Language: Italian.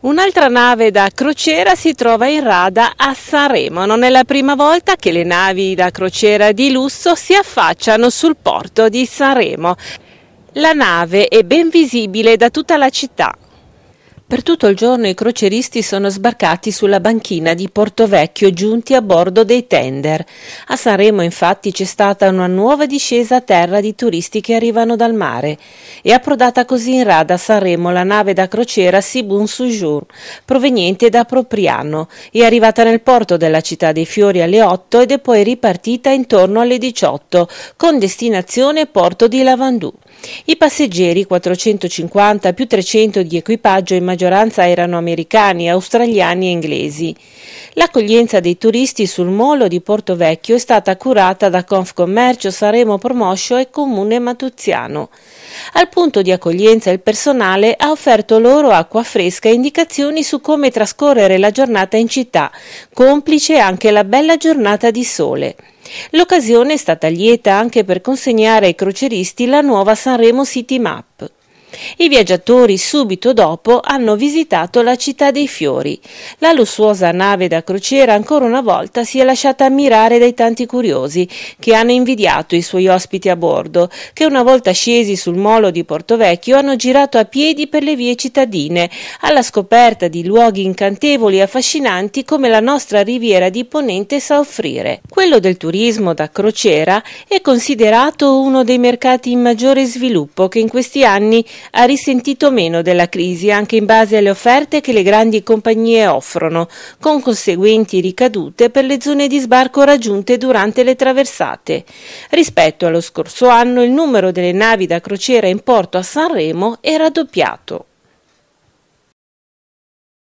Un'altra nave da crociera si trova in rada a Sanremo. Non è la prima volta che le navi da crociera di lusso si affacciano sul porto di Sanremo. La nave è ben visibile da tutta la città. Per tutto il giorno i croceristi sono sbarcati sulla banchina di Porto Vecchio giunti a bordo dei tender. A Sanremo infatti c'è stata una nuova discesa a terra di turisti che arrivano dal mare. È approdata così in rada a Sanremo la nave da crociera Sibun Sujour, proveniente da Propriano. È arrivata nel porto della città dei fiori alle 8 ed è poi ripartita intorno alle 18 con destinazione porto di Lavandù. I passeggeri, 450 più 300 di equipaggio, in maggioranza erano americani, australiani e inglesi. L'accoglienza dei turisti sul molo di Porto Vecchio è stata curata da Confcommercio, Saremo Promoscio e Comune Matuziano. Al punto di accoglienza il personale ha offerto loro acqua fresca e indicazioni su come trascorrere la giornata in città, complice anche la bella giornata di sole. L'occasione è stata lieta anche per consegnare ai croceristi la nuova Sanremo City Map, i viaggiatori subito dopo hanno visitato la città dei fiori. La lussuosa nave da crociera ancora una volta si è lasciata ammirare dai tanti curiosi che hanno invidiato i suoi ospiti a bordo, che una volta scesi sul molo di Porto Vecchio hanno girato a piedi per le vie cittadine, alla scoperta di luoghi incantevoli e affascinanti come la nostra riviera di Ponente sa offrire. Quello del turismo da crociera è considerato uno dei mercati in maggiore sviluppo che in questi anni ha risentito meno della crisi anche in base alle offerte che le grandi compagnie offrono, con conseguenti ricadute per le zone di sbarco raggiunte durante le traversate. Rispetto allo scorso anno il numero delle navi da crociera in porto a Sanremo è raddoppiato.